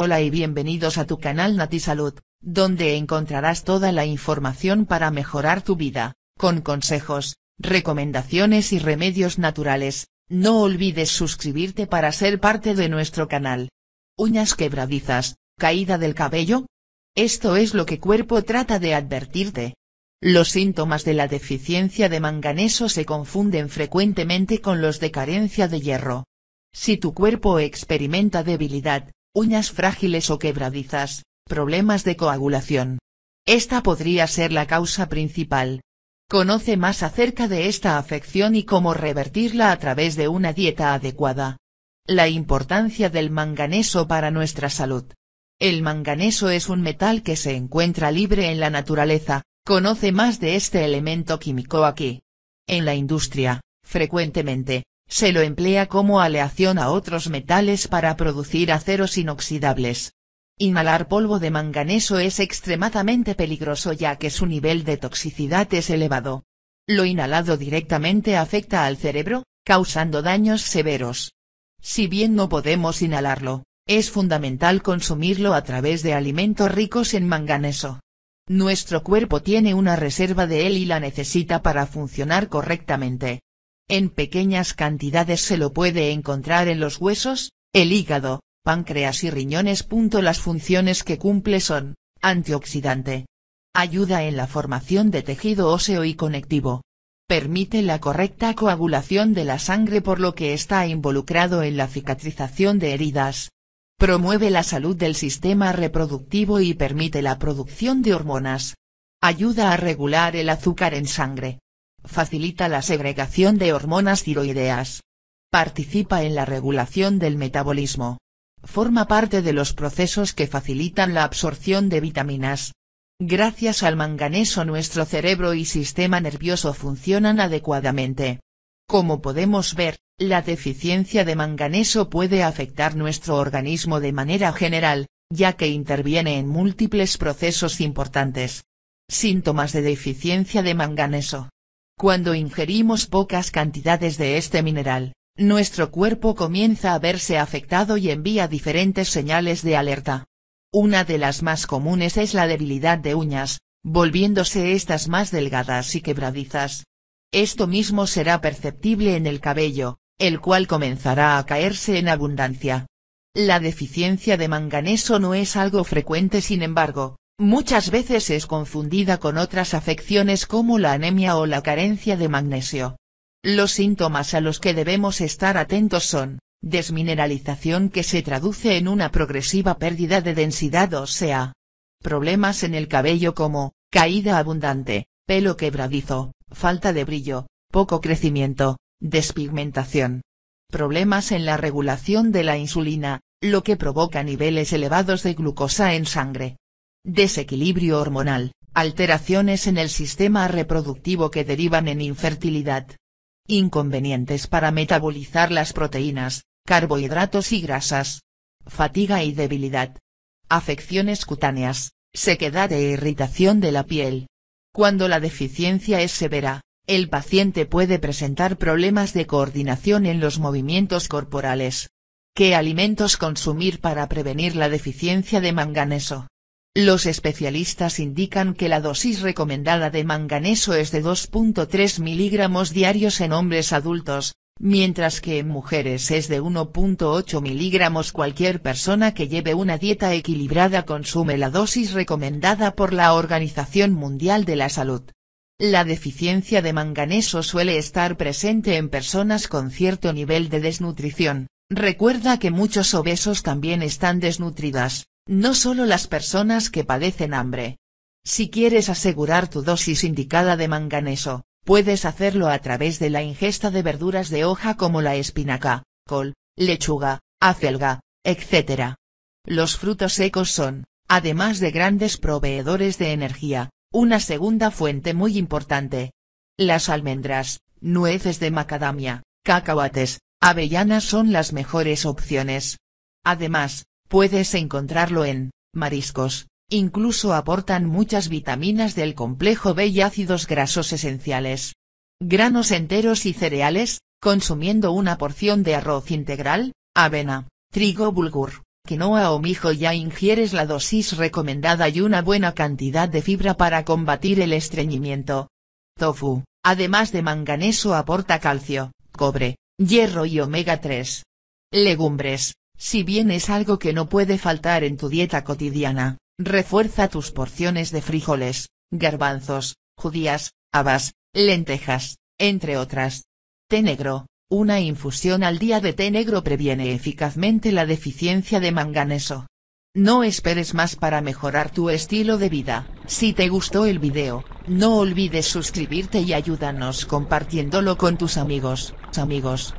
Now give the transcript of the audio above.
Hola y bienvenidos a tu canal NatiSalud, Salud, donde encontrarás toda la información para mejorar tu vida, con consejos, recomendaciones y remedios naturales, no olvides suscribirte para ser parte de nuestro canal. Uñas quebradizas, caída del cabello. Esto es lo que cuerpo trata de advertirte. Los síntomas de la deficiencia de manganeso se confunden frecuentemente con los de carencia de hierro. Si tu cuerpo experimenta debilidad, uñas frágiles o quebradizas, problemas de coagulación. Esta podría ser la causa principal. Conoce más acerca de esta afección y cómo revertirla a través de una dieta adecuada. La importancia del manganeso para nuestra salud. El manganeso es un metal que se encuentra libre en la naturaleza, conoce más de este elemento químico aquí. En la industria, frecuentemente, se lo emplea como aleación a otros metales para producir aceros inoxidables. Inhalar polvo de manganeso es extremadamente peligroso ya que su nivel de toxicidad es elevado. Lo inhalado directamente afecta al cerebro, causando daños severos. Si bien no podemos inhalarlo, es fundamental consumirlo a través de alimentos ricos en manganeso. Nuestro cuerpo tiene una reserva de él y la necesita para funcionar correctamente. En pequeñas cantidades se lo puede encontrar en los huesos, el hígado, páncreas y riñones. Las funciones que cumple son, antioxidante. Ayuda en la formación de tejido óseo y conectivo. Permite la correcta coagulación de la sangre por lo que está involucrado en la cicatrización de heridas. Promueve la salud del sistema reproductivo y permite la producción de hormonas. Ayuda a regular el azúcar en sangre. Facilita la segregación de hormonas tiroideas. Participa en la regulación del metabolismo. Forma parte de los procesos que facilitan la absorción de vitaminas. Gracias al manganeso nuestro cerebro y sistema nervioso funcionan adecuadamente. Como podemos ver, la deficiencia de manganeso puede afectar nuestro organismo de manera general, ya que interviene en múltiples procesos importantes. Síntomas de deficiencia de manganeso. Cuando ingerimos pocas cantidades de este mineral, nuestro cuerpo comienza a verse afectado y envía diferentes señales de alerta. Una de las más comunes es la debilidad de uñas, volviéndose estas más delgadas y quebradizas. Esto mismo será perceptible en el cabello, el cual comenzará a caerse en abundancia. La deficiencia de manganeso no es algo frecuente sin embargo, Muchas veces es confundida con otras afecciones como la anemia o la carencia de magnesio. Los síntomas a los que debemos estar atentos son, desmineralización que se traduce en una progresiva pérdida de densidad o sea. Problemas en el cabello como, caída abundante, pelo quebradizo, falta de brillo, poco crecimiento, despigmentación. Problemas en la regulación de la insulina, lo que provoca niveles elevados de glucosa en sangre, desequilibrio hormonal, alteraciones en el sistema reproductivo que derivan en infertilidad. Inconvenientes para metabolizar las proteínas, carbohidratos y grasas. Fatiga y debilidad. Afecciones cutáneas, sequedad e irritación de la piel. Cuando la deficiencia es severa, el paciente puede presentar problemas de coordinación en los movimientos corporales. ¿Qué alimentos consumir para prevenir la deficiencia de manganeso? Los especialistas indican que la dosis recomendada de manganeso es de 2.3 miligramos diarios en hombres adultos, mientras que en mujeres es de 1.8 miligramos. Cualquier persona que lleve una dieta equilibrada consume la dosis recomendada por la Organización Mundial de la Salud. La deficiencia de manganeso suele estar presente en personas con cierto nivel de desnutrición, recuerda que muchos obesos también están desnutridas, no solo las personas que padecen hambre. Si quieres asegurar tu dosis indicada de manganeso, puedes hacerlo a través de la ingesta de verduras de hoja como la espinaca, col, lechuga, acelga, etc. Los frutos secos son, además de grandes proveedores de energía, una segunda fuente muy importante. Las almendras, nueces de macadamia, cacahuates, avellanas son las mejores opciones. Además, Puedes encontrarlo en mariscos, incluso aportan muchas vitaminas del complejo B y ácidos grasos esenciales. Granos enteros y cereales, consumiendo una porción de arroz integral, avena, trigo bulgur, quinoa o mijo ya ingieres la dosis recomendada y una buena cantidad de fibra para combatir el estreñimiento. Tofu, además de manganeso aporta calcio, cobre, hierro y omega 3. Legumbres, si bien es algo que no puede faltar en tu dieta cotidiana, refuerza tus porciones de frijoles, garbanzos, judías, habas, lentejas, entre otras. Té negro. Una infusión al día de té negro previene eficazmente la deficiencia de manganeso. No esperes más para mejorar tu estilo de vida. Si te gustó el video, no olvides suscribirte y ayúdanos compartiéndolo con tus amigos, amigos.